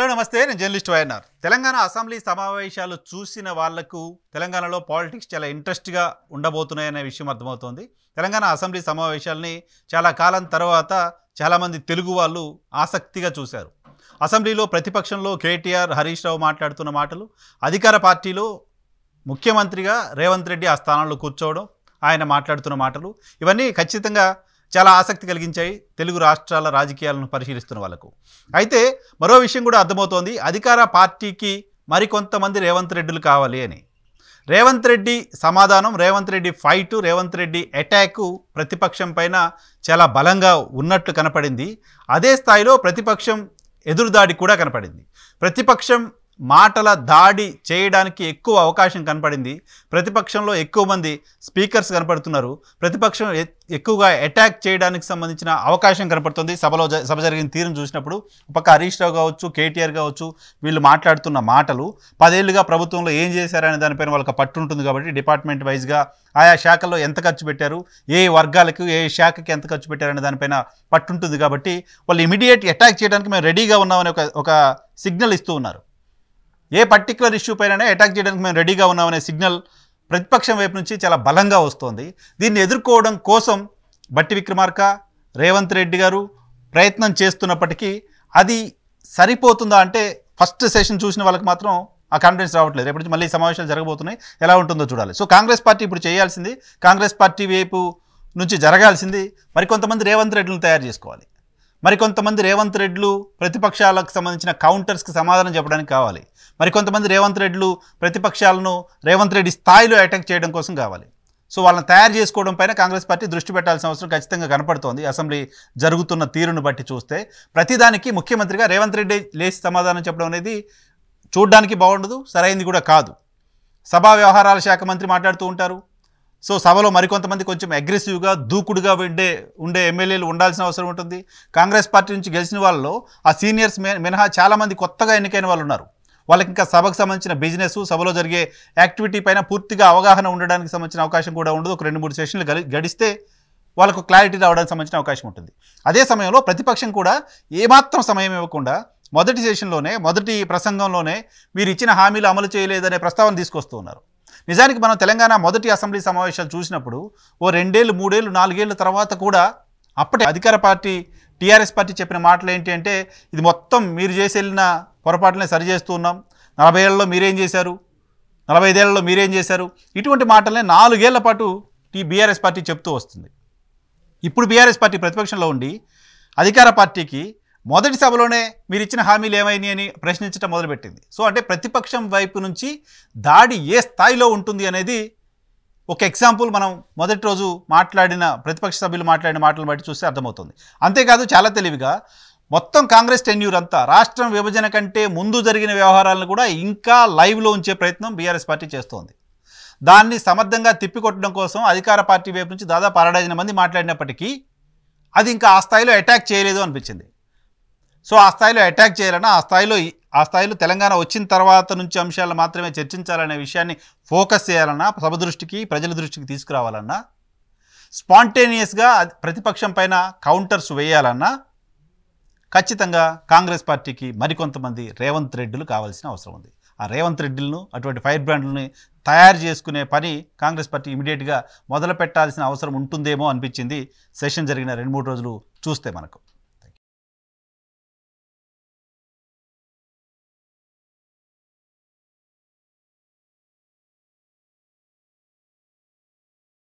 hello నమస్తే నేను journalist YNR Telangana assembly సమావేశాలు చూసిన వాళ్లకు తెలంగాణలో పాలిటిక్స్ చాలా ఇంట్రెస్ట్గా ఉండబోతున్నాయనే విషయం అర్థమవుతోంది తెలంగాణ అసెంబ్లీ సమావేశాలని చాలా కాలం తర్వాత చాలామంది తెలుగు వాళ్ళు ఆసక్తిగా చూశారు అసెంబ్లీలో ప్రతిపక్షంలో కేటీఆర్ హరీష్ రావు మాట్లాడుతున్న మాటలు అధికార పార్టీలో ముఖ్యమంత్రిగా రేవంత్ రెడ్డి ఆ స్థానంలో కూర్చోవడం ఆయన మాట్లాడుతున్న మాటలు ఇవన్నీ ఖచ్చితంగా చాలా ఆసక్తి కలిగించాయి తెలుగు రాష్ట్రాల రాజకీయాలను పరిశీలిస్తున్న వాళ్ళకు అయితే మరో విషయం కూడా అర్థమవుతోంది అధికార పార్టీకి మరికొంతమంది రేవంత్ రెడ్డిలు కావాలి అని రేవంత్ రెడ్డి సమాధానం రేవంత్ రెడ్డి ఫైటు రేవంత్ రెడ్డి అటాకు ప్రతిపక్షం పైన చాలా బలంగా ఉన్నట్లు కనపడింది అదే స్థాయిలో ప్రతిపక్షం ఎదురుదాడి కూడా కనపడింది ప్రతిపక్షం మాటల దాడి చేయడానికి ఎక్కువ అవకాశం కనపడింది ప్రతిపక్షంలో ఎక్కువ మంది స్పీకర్స్ కనపడుతున్నారు ప్రతిపక్షం ఎక్కువగా అటాక్ చేయడానికి సంబంధించిన అవకాశం కనపడుతుంది సభలో సభ జరిగిన తీరును చూసినప్పుడు ఒక హరీష్ రావు కావచ్చు కేటీఆర్ కావచ్చు వీళ్ళు మాట్లాడుతున్న మాటలు పదేళ్ళుగా ప్రభుత్వంలో ఏం చేశారనే దానిపైన వాళ్ళకి పట్టు ఉంటుంది కాబట్టి డిపార్ట్మెంట్ వైజ్గా ఆయా శాఖల్లో ఎంత ఖర్చు పెట్టారు ఏ వర్గాలకు ఏ శాఖకి ఎంత ఖర్చు పెట్టారనే దానిపైన పట్టుంటుంది కాబట్టి వాళ్ళు ఇమీడియట్ అటాక్ చేయడానికి మేము రెడీగా ఉన్నామని ఒక ఒక సిగ్నల్ ఇస్తూ ఉన్నారు ఏ పర్టికులర్ ఇష్యూ పైన అటాక్ చేయడానికి మేము రెడీగా ఉన్నామనే సిగ్నల్ ప్రతిపక్షం వైపు నుంచి చాలా బలంగా వస్తోంది దీన్ని ఎదుర్కోవడం కోసం బట్టి విక్రమార్క రేవంత్ రెడ్డి గారు ప్రయత్నం చేస్తున్నప్పటికీ అది సరిపోతుందా అంటే ఫస్ట్ సెషన్ చూసిన వాళ్ళకి మాత్రం ఆ కాన్ఫిడెన్స్ రావట్లేదు రేపటి నుంచి మళ్ళీ సమావేశాలు జరగబోతున్నాయి ఎలా ఉంటుందో చూడాలి సో కాంగ్రెస్ పార్టీ ఇప్పుడు చేయాల్సింది కాంగ్రెస్ పార్టీ వైపు నుంచి జరగాల్సింది మరికొంతమంది రేవంత్ రెడ్డిని తయారు చేసుకోవాలి మరికొంతమంది రేవంత్ రెడ్లు ప్రతిపక్షాలకు సంబంధించిన కౌంటర్స్కి సమాధానం చెప్పడానికి కావాలి మరికొంతమంది రేవంత్ రెడ్లు ప్రతిపక్షాలను రేవంత్ రెడ్డి స్థాయిలో అటాక్ చేయడం కోసం కావాలి సో వాళ్ళని తయారు చేసుకోవడం పైన కాంగ్రెస్ పార్టీ దృష్టి పెట్టాల్సిన అవసరం ఖచ్చితంగా కనపడుతోంది అసెంబ్లీ జరుగుతున్న తీరును బట్టి చూస్తే ప్రతిదానికి ముఖ్యమంత్రిగా రేవంత్ రెడ్డి లేచి సమాధానం చెప్పడం అనేది చూడడానికి బాగుండదు సరైంది కూడా కాదు సభా వ్యవహారాల శాఖ మంత్రి మాట్లాడుతూ ఉంటారు సో సభలో మరికొంతమంది కొంచెం అగ్రెసివ్గా దూకుడుగా ఉండే ఉండే ఎమ్మెల్యేలు ఉండాల్సిన అవసరం ఉంటుంది కాంగ్రెస్ పార్టీ నుంచి గెలిచిన వాళ్ళలో ఆ సీనియర్స్ మినహా చాలామంది కొత్తగా ఎన్నికైన వాళ్ళు ఉన్నారు వాళ్ళకి ఇంకా సభకు సంబంధించిన బిజినెస్ సభలో జరిగే యాక్టివిటీ పైన పూర్తిగా అవగాహన ఉండడానికి సంబంధించిన అవకాశం కూడా ఉండదు ఒక రెండు మూడు సెషన్లు గడిస్తే వాళ్ళకు క్లారిటీ రావడానికి సంబంధించిన అవకాశం ఉంటుంది అదే సమయంలో ప్రతిపక్షం కూడా ఏమాత్రం సమయం ఇవ్వకుండా మొదటి సెషన్లోనే మొదటి ప్రసంగంలోనే మీరు ఇచ్చిన హామీలు అమలు చేయలేదనే ప్రస్తావన తీసుకొస్తూ ఉన్నారు నిజానికి మనం తెలంగాణ మొదటి అసెంబ్లీ సమావేశాలు చూసినప్పుడు ఓ రెండేళ్ళు మూడేళ్ళు నాలుగేళ్ళ తర్వాత కూడా అప్పటి అధికార పార్టీ టీఆర్ఎస్ పార్టీ చెప్పిన మాటలు ఏంటి అంటే ఇది మొత్తం మీరు చేసి వెళ్ళిన పొరపాట్లనే సరిచేస్తూ ఉన్నాం నలభై ఏళ్లలో మీరేం చేశారు నలభై ఐదేళ్లలో మీరేం చేశారు ఇటువంటి మాటలనే నాలుగేళ్ల పాటు టీ బీఆర్ఎస్ పార్టీ చెప్తూ వస్తుంది ఇప్పుడు బీఆర్ఎస్ పార్టీ ప్రతిపక్షంలో ఉండి అధికార పార్టీకి మొదటి సభలోనే మీరు ఇచ్చిన హామీలు ఏమైంది అని ప్రశ్నించడం మొదలుపెట్టింది సో అంటే ప్రతిపక్షం వైపు నుంచి దాడి ఏ స్థాయిలో ఉంటుంది అనేది ఒక ఎగ్జాంపుల్ మనం మొదటి రోజు మాట్లాడిన ప్రతిపక్ష సభ్యులు మాట్లాడిన మాటలు బట్టి చూస్తే అర్థమవుతుంది అంతేకాదు చాలా తెలివిగా మొత్తం కాంగ్రెస్ టెన్యూర్ అంతా రాష్ట్రం విభజన కంటే ముందు జరిగిన వ్యవహారాలను కూడా ఇంకా లైవ్లో ఉంచే ప్రయత్నం బీఆర్ఎస్ పార్టీ చేస్తోంది దాన్ని సమర్థంగా తిప్పికొట్టడం కోసం అధికార పార్టీ వైపు నుంచి దాదాపు అరడైన మంది మాట్లాడినప్పటికీ అది ఇంకా ఆ స్థాయిలో అటాక్ చేయలేదు అనిపించింది సో ఆ స్థాయిలో అటాక్ చేయాలన్నా ఆ స్థాయిలో ఆ స్థాయిలో తెలంగాణ వచ్చిన తర్వాత నుంచి అంశాలు మాత్రమే చర్చించాలనే విషయాన్ని ఫోకస్ చేయాలన్నా సభ దృష్టికి ప్రజల దృష్టికి తీసుకురావాలన్నా స్పాంటేనియస్గా ప్రతిపక్షం పైన కౌంటర్స్ వేయాలన్నా ఖచ్చితంగా కాంగ్రెస్ పార్టీకి మరికొంతమంది రేవంత్ రెడ్డిలు కావాల్సిన అవసరం ఉంది ఆ రేవంత్ రెడ్డిలను అటువంటి ఫైర్ బ్రాండ్లని తయారు చేసుకునే పని కాంగ్రెస్ పార్టీ ఇమీడియట్గా మొదలు పెట్టాల్సిన అవసరం ఉంటుందేమో అనిపించింది సెషన్ జరిగిన రెండు మూడు రోజులు చూస్తే మనకు